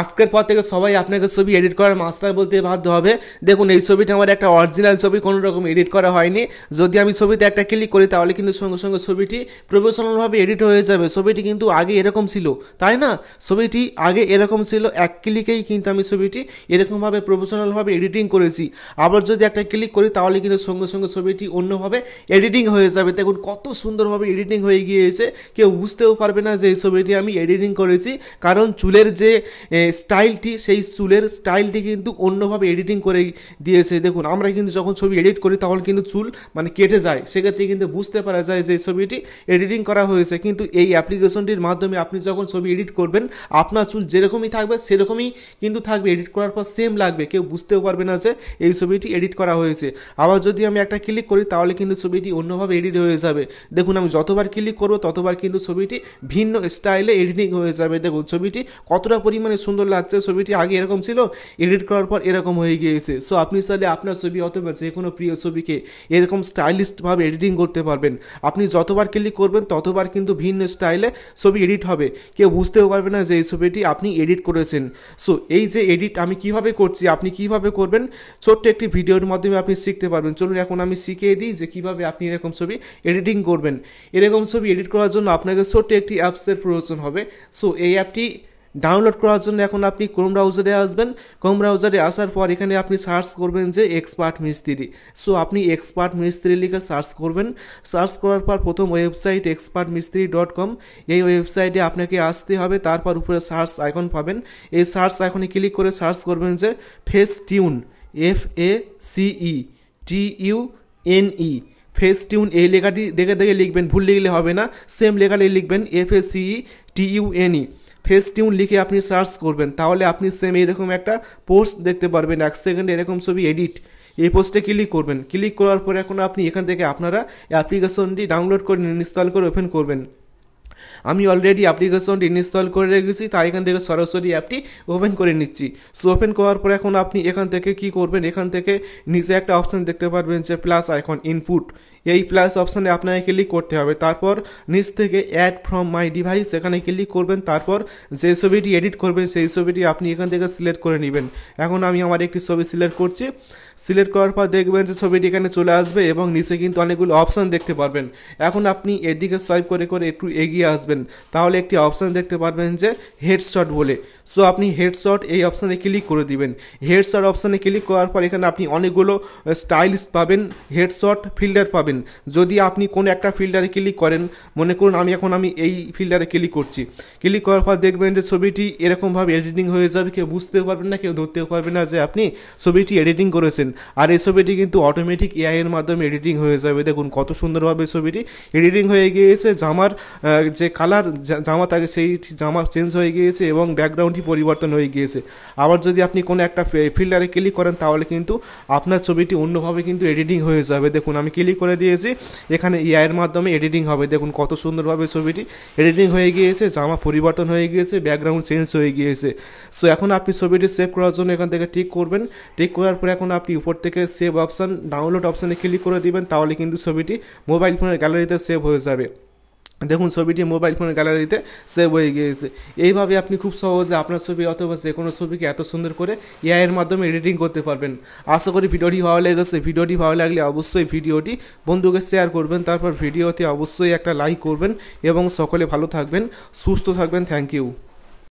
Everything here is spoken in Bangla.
আজকের পর থেকে সবাই আপনাকে ছবি এডিট করার মাস্টার বলতে বাধ্য হবে দেখুন এই ছবিটা আমার একটা অরিজিনাল ছবি কোনো রকম এডিট করা হয়নি যদি আমি ছবিতে একটা ক্লিক করি তাহলে কিন্তু সঙ্গে সঙ্গে ছবিটি প্রফেশনালভাবে এডিট হয়ে যাবে ছবিটি কিন্তু আগে এরকম ছিল তাই না ছবিটি আগে এরকম ছিল এক ক্লিকেই কিন্তু আমি ছবিটি এরকমভাবে প্রফেশনালভাবে এডিটিং করেছি আবার যদি একটা ক্লিক করি তাহলে কিন্তু সঙ্গে সঙ্গে ছবিটি অন্যভাবে এডিটিং হয়ে যাবে দেখুন কত সুন্দরভাবে এডিটিং হয়ে গিয়েছে কেউ বুঝতেও পারবে না যে এই ছবিটি আমি এডিটিং করেছি কারণ চুলের যে স্টাইলটি সেই চুলের স্টাইলটি কিন্তু অন্যভাবে এডিটিং করে দিয়েছে দেখুন আমরা কিন্তু যখন ছবি এডিট করি তখন কিন্তু চুল মানে কেটে যায় সেক্ষেত্রে কিন্তু বুঝতে পারা যায় যে ছবিটি এডিটিং করা হয়েছে কিন্তু এই অ্যাপ্লিকেশনটির মাধ্যমে আপনি যখন ছবি এডিট করবেন আপনার চুল যেরকমই থাকবে সেরকমই কিন্তু থাকবে এডিট করার পর সেম লাগবে কেউ বুঝতেও পারবে না যে এই ছবিটি এডিট করা হয়েছে আবার যদি আমি একটা ক্লিক করি তাহলে কিন্তু ছবিটি অন্যভাবে এডিট হয়ে যাবে দেখুন আমি যতবার ক্লিক করব ততবার কিন্তু ছবিটি ভিন্ন স্টাইলে এডিটিং হয়ে যাবে দেখুন ছবিটি কতটা পরিমাণে সুন্দর লাগছে ছবিটি আগে এরকম ছিল এডিট করার পর এরকম হয়ে গিয়েছে সো আপনি চাইলে আপনার ছবি অথবা যে কোনো প্রিয় ছবিকে এরকম স্টাইলিস্টভাবে এডিটিং করতে পারবেন আপনি যতবার ক্লিক করবেন ততবার কিন্তু ভিন্ন স্টাইলে ছবি এডিট হবে কেউ বুঝতেও পারবে না যে এই ছবিটি আপনি এডিট করেছেন সো এই যে এডিট আমি কিভাবে করছি আপনি কিভাবে করবেন ছোট্ট একটি ভিডিওর মাধ্যমে আপনি শিখতে পারবেন চলুন এখন আমি শিখিয়ে দিই যে কিভাবে আপনি এরকম ছবি এডিটিং করবেন এরকম ছবি এডিট করার জন্য আপনাকে ছোট্ট একটি অ্যাপসের প্রয়োজন হবে সো এই অ্যাপটি ডাউনলোড করার জন্য এখন আপনি ক্রোম ব্রাউজারে আসবেন ক্রোম ব্রাউজারে আসার পর এখানে আপনি সার্চ করবেন যে এক্সপার্ট মিস্ত্রি সো আপনি এক্সপার্ট মিস্ত্রি লিখা সার্চ করবেন সার্চ করার পর প্রথম ওয়েবসাইট এক্সপার্টমিস্ত্রি ডট কম এই ওয়েবসাইটে আপনাকে আসতে হবে তারপর উপরে সার্চ আইকন পাবেন এই সার্চ আইকনে ক্লিক করে সার্চ করবেন যে Facetune F A C E T U N E Facetune এই লেখাটি দেখে দেখে লিখবেন ভুল লিখলে হবে না सेम লেখাটি লিখবেন F A C E T U N E Facetune লিখে আপনি সার্চ করবেন তাহলে আপনি সেম এরকম একটা পোস্ট দেখতে পারবেন এক সেকেন্ডে এরকম ছবি এডিট এই পোস্টে ক্লিক করবেন ক্লিক করার পরে এখন আপনি এখান থেকে আপনারা অ্যাপ্লিকেশনটি ডাউনলোড করে ইনস্টল করে ওপেন করবেন আমি অলরেডি অ্যাপ্লিকেশনটি ইনস্টল করে রেখেছি তাই এখান থেকে সরাসরি অ্যাপটি ওপেন করে নিচ্ছি সো ওপেন করার পর এখন আপনি এখান থেকে কি করবেন এখান থেকে নিজে একটা অপশান দেখতে পারবেন যে প্লাস এখন ইনপুট এই প্লাস অপশানে আপনাকে ক্লিক করতে হবে তারপর নিচ থেকে অ্যাড ফ্রম মাই ডিভাইস এখানে ক্লিক করবেন তারপর যে ছবিটি এডিট করবেন সেই ছবিটি আপনি এখান থেকে সিলেক্ট করে নেবেন এখন আমি আমার একটি ছবি সিলেক্ট করছি সিলেক্ট করার পর দেখবেন যে ছবিটি এখানে চলে আসবে এবং নিচে কিন্তু অনেকগুলো অপশান দেখতে পারবেন এখন আপনি এদিকে সাইপ করে করে একটু এগিয়ে আসবেন তাহলে একটি অপশান দেখতে পারবেন যে হেডশট বলে সো আপনি হেডশট এই অপশানে ক্লিক করে দিবেন হেডশট অপশানে ক্লিক করার পর এখানে আপনি অনেকগুলো স্টাইলস পাবেন হেডশট ফিল্টার পাবেন পাবেন যদি আপনি কোনো একটা ফিল্টারে ক্লিক করেন মনে করুন আমি এখন আমি এই ফিল্টারে ক্লিক করছি ক্লিক করার পর দেখবেন যে ছবিটি এরকমভাবে এডিটিং হয়ে যাবে কেউ বুঝতেও পারবেন না কেউ ধরতেও পারবে না যে আপনি ছবিটি এডিটিং করেছেন আর এই ছবিটি কিন্তু অটোমেটিক এআইয়ের মাধ্যমে এডিটিং হয়ে যাবে দেখুন কত সুন্দরভাবে ছবিটি এডিটিং হয়ে গিয়েছে জামার যে কালার জামা থাকে সেই জামা চেঞ্জ হয়ে গিয়েছে এবং ব্যাকগ্রাউন্ডটি পরিবর্তন হয়ে গিয়েছে আবার যদি আপনি কোনো একটা ফিল্টারে ক্লিক করেন তাহলে কিন্তু আপনার ছবিটি অন্যভাবে কিন্তু এডিটিং হয়ে যাবে দেখুন আমি ক্লিক করে দিই দিয়েছি এখানে এআইয়ের মাধ্যমে এডিটিং হবে দেখুন কত সুন্দরভাবে ছবিটি এডিটিং হয়ে গিয়েছে জামা পরিবর্তন হয়ে গিয়েছে ব্যাকগ্রাউন্ড চেঞ্জ হয়ে গিয়েছে সো এখন আপনি ছবিটি সেভ করার জন্য এখান থেকে ঠিক করবেন ঠিক করার পরে এখন আপনি উপর থেকে সেভ অপশান ডাউনলোড অপশানে ক্লিক করে দিবেন তাহলে কিন্তু ছবিটি মোবাইল ফোনের গ্যালারিতে সেভ হয়ে যাবে দেখুন ছবিটি মোবাইল ফোনের গ্যালারিতে সেভ হয়ে গিয়েছে এইভাবে আপনি খুব সহজে আপনার ছবি অথবা যে কোনো ছবিকে এত সুন্দর করে এআইয়ের মাধ্যমে এডিটিং করতে পারবেন আশা করি ভিডিওটি ভালো লেগেছে ভিডিওটি ভালো লাগলে অবশ্যই ভিডিওটি বন্ধুকে শেয়ার করবেন তারপর ভিডিওতে অবশ্যই একটা লাইক করবেন এবং সকলে ভালো থাকবেন সুস্থ থাকবেন থ্যাংক ইউ